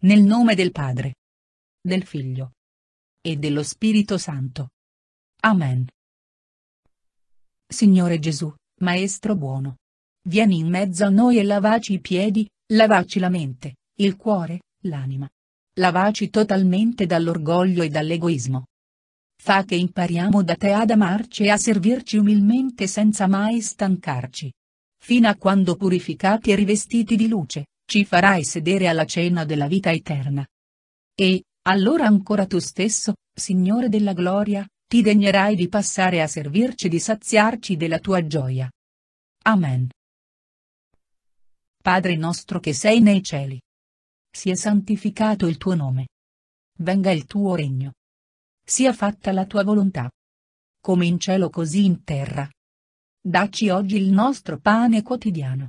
Nel nome del Padre. Del Figlio. E dello Spirito Santo. Amen. Signore Gesù, Maestro buono. Vieni in mezzo a noi e lavaci i piedi, lavaci la mente, il cuore, l'anima. Lavaci totalmente dall'orgoglio e dall'egoismo. Fa che impariamo da te ad amarci e a servirci umilmente senza mai stancarci. Fino a quando purificati e rivestiti di luce, ci farai sedere alla cena della vita eterna. E, allora ancora tu stesso, Signore della gloria, ti degnerai di passare a servirci e di saziarci della tua gioia. Amen. Padre nostro che sei nei cieli. Sia santificato il tuo nome. Venga il tuo regno. Sia fatta la tua volontà. Come in cielo così in terra. Dacci oggi il nostro pane quotidiano